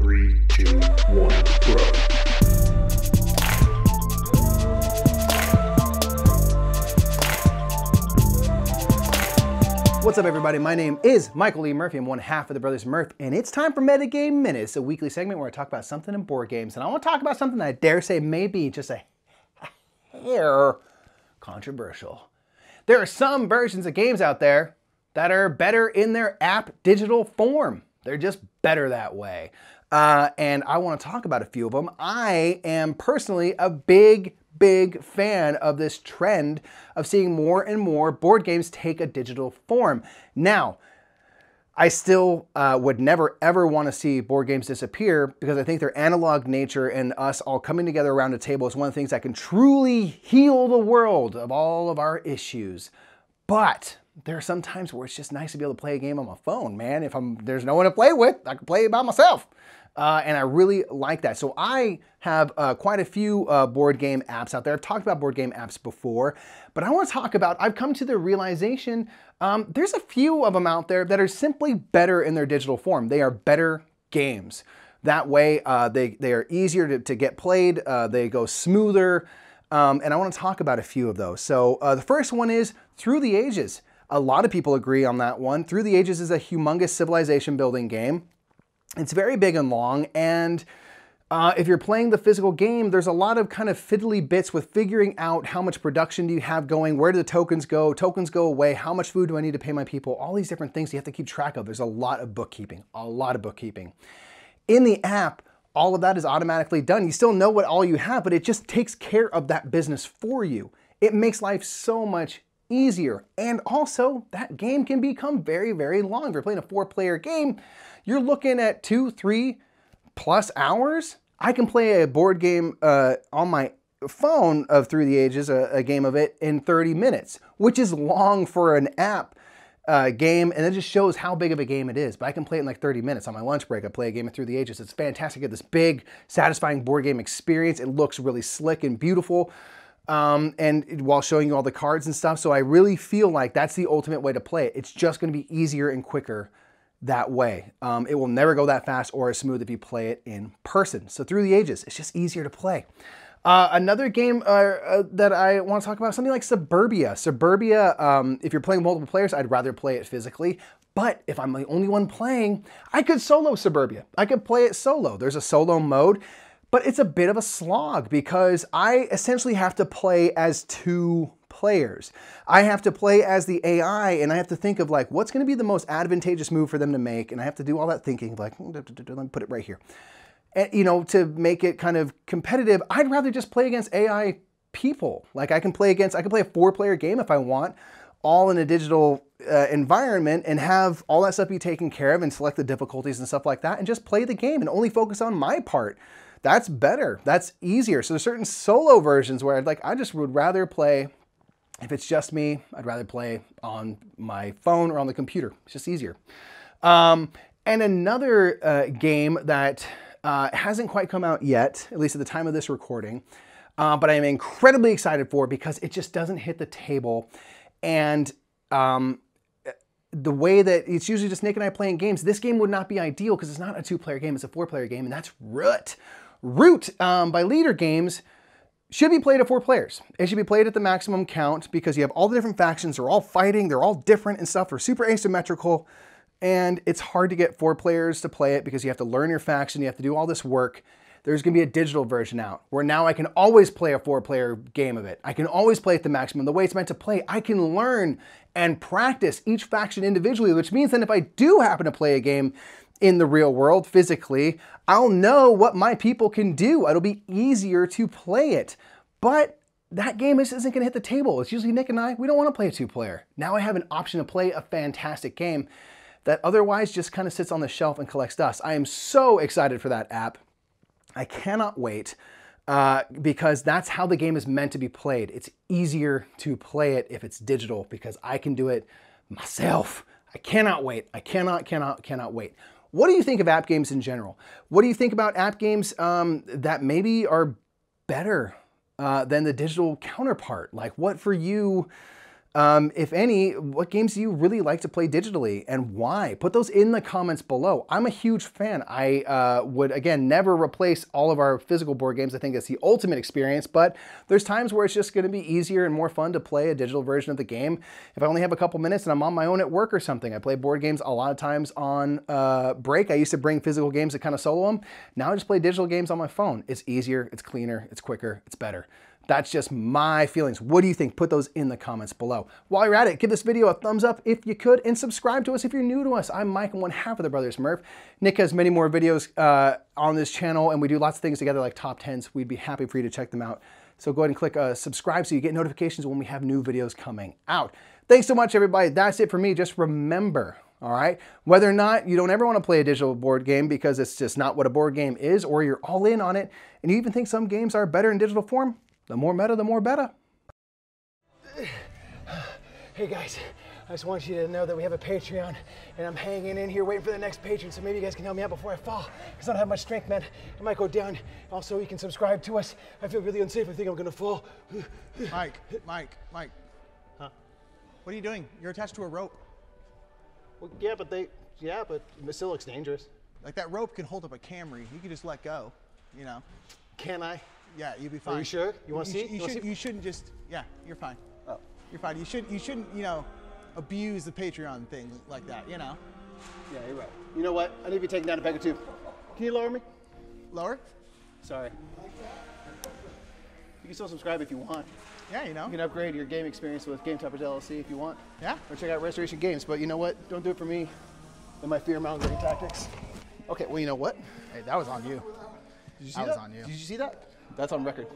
Three, two, one, What's up everybody, my name is Michael Lee Murphy, I'm one half of the Brothers Murph, and it's time for Metagame Minutes, a weekly segment where I talk about something in board games, and I want to talk about something that I dare say may be just a hair controversial. There are some versions of games out there that are better in their app digital form. They're just better that way. Uh, and I want to talk about a few of them. I am personally a big, big fan of this trend of seeing more and more board games take a digital form. Now, I still uh, would never ever want to see board games disappear because I think their analog nature and us all coming together around a table is one of the things that can truly heal the world of all of our issues. But there are some times where it's just nice to be able to play a game on my phone, man. If I'm there's no one to play with, I can play by myself uh, and I really like that. So I have uh, quite a few uh, board game apps out there. I've talked about board game apps before, but I want to talk about, I've come to the realization um, there's a few of them out there that are simply better in their digital form. They are better games. That way uh, they, they are easier to, to get played, uh, they go smoother, um, and I want to talk about a few of those. So uh, the first one is Through the Ages. A lot of people agree on that one. Through the Ages is a humongous civilization building game. It's very big and long, and uh, if you're playing the physical game, there's a lot of kind of fiddly bits with figuring out how much production do you have going, where do the tokens go, tokens go away, how much food do I need to pay my people, all these different things you have to keep track of. There's a lot of bookkeeping, a lot of bookkeeping. In the app, all of that is automatically done. You still know what all you have, but it just takes care of that business for you. It makes life so much easier. And also, that game can become very, very long. If you're playing a four player game, you're looking at two, three plus hours. I can play a board game uh, on my phone of Through the Ages, a, a, game of it, in 30 minutes, which is long for an app uh, game, and it just shows how big of a game it is. But I can play it in like 30 minutes on my lunch break. I play a game of Through the Ages. It's fantastic. I get this big, satisfying board game experience. It looks really slick and beautiful um, and while showing you all the cards and stuff. So I really feel like that's the ultimate way to play it. It's just gonna be easier and quicker that way. Um, it will never go that fast or as smooth if you play it in person. So through the ages, it's just easier to play. Uh, another game uh, uh, that I want to talk about, something like Suburbia. Suburbia, um, if you're playing multiple players, I'd rather play it physically. But if I'm the only one playing, I could solo Suburbia. I could play it solo. There's a solo mode but it's a bit of a slog because I essentially have to play as two players. I have to play as the AI and I have to think of like, what's gonna be the most advantageous move for them to make? And I have to do all that thinking like, mm, let me put it right here. And, you know, to make it kind of competitive, I'd rather just play against AI people. Like I can play against, I can play a four player game if I want, all in a digital uh, environment and have all that stuff be taken care of and select the difficulties and stuff like that and just play the game and only focus on my part that's better. That's easier. So there's certain solo versions where I'd like, I just would rather play, if it's just me, I'd rather play on my phone or on the computer. It's just easier. Um, and another uh, game that uh, hasn't quite come out yet, at least at the time of this recording, uh, but I am incredibly excited for because it just doesn't hit the table. And um, the way that it's usually just Nick and I playing games, this game would not be ideal because it's not a two player game, it's a four player game, and that's Root. Root um, by Leader Games should be played at four players. It should be played at the maximum count because you have all the different factions, they're all fighting, they're all different and stuff, they're super asymmetrical, and it's hard to get four players to play it because you have to learn your faction, you have to do all this work. There's gonna be a digital version out where now I can always play a four player game of it. I can always play at the maximum, the way it's meant to play. I can learn and practice each faction individually, which means then if I do happen to play a game in the real world physically, I'll know what my people can do. It'll be easier to play it. But that game just isn't gonna hit the table. It's usually Nick and I, we don't wanna play a two player. Now I have an option to play a fantastic game that otherwise just kind of sits on the shelf and collects dust. I am so excited for that app. I cannot wait uh, because that's how the game is meant to be played. It's easier to play it if it's digital because I can do it myself. I cannot wait. I cannot, cannot, cannot wait. What do you think of app games in general? What do you think about app games um, that maybe are better uh, than the digital counterpart? Like what for you um, if any, what games do you really like to play digitally and why? Put those in the comments below. I'm a huge fan. I uh, would, again, never replace all of our physical board games. I think that's the ultimate experience, but there's times where it's just gonna be easier and more fun to play a digital version of the game. If I only have a couple minutes and I'm on my own at work or something, I play board games a lot of times on uh, break. I used to bring physical games to kind of solo them. Now I just play digital games on my phone. It's easier, it's cleaner, it's quicker, it's better. That's just my feelings. What do you think? Put those in the comments below. While you're at it, give this video a thumbs up if you could and subscribe to us if you're new to us. I'm Mike and one half of the Brothers Murph. Nick has many more videos uh, on this channel and we do lots of things together like top 10s. We'd be happy for you to check them out. So go ahead and click uh, subscribe so you get notifications when we have new videos coming out. Thanks so much, everybody. That's it for me. Just remember, all right, whether or not you don't ever want to play a digital board game because it's just not what a board game is, or you're all in on it, and you even think some games are better in digital form, the more meta, the more better. Hey guys, I just want you to know that we have a Patreon and I'm hanging in here waiting for the next patron. So maybe you guys can help me out before I fall because I don't have much strength, man. I might go down. Also, you can subscribe to us. I feel really unsafe. I think I'm going to fall. Mike, Mike, Mike. Huh? What are you doing? You're attached to a rope. Well, yeah, but they, yeah, but it still looks dangerous. Like that rope can hold up a Camry. You can just let go, you know. Can I? Yeah, you'll be oh, fine. Are you sure? You want to see? You, should, you shouldn't just. Yeah, you're fine. Oh, you're fine. You should. You shouldn't. You know, abuse the Patreon thing like that. You know. Yeah, you're right. You know what? I need to be taken down a peg or two. Can you lower me? Lower? Sorry. You can still subscribe if you want. Yeah, you know. You can upgrade your game experience with Game Toppers LLC if you want. Yeah. Or check out Restoration Games. But you know what? Don't do it for me and my fear mongering tactics. Okay, well, you know what? Hey, that was on you. Did you see that? that? Was on you. Did you see that? That's on record.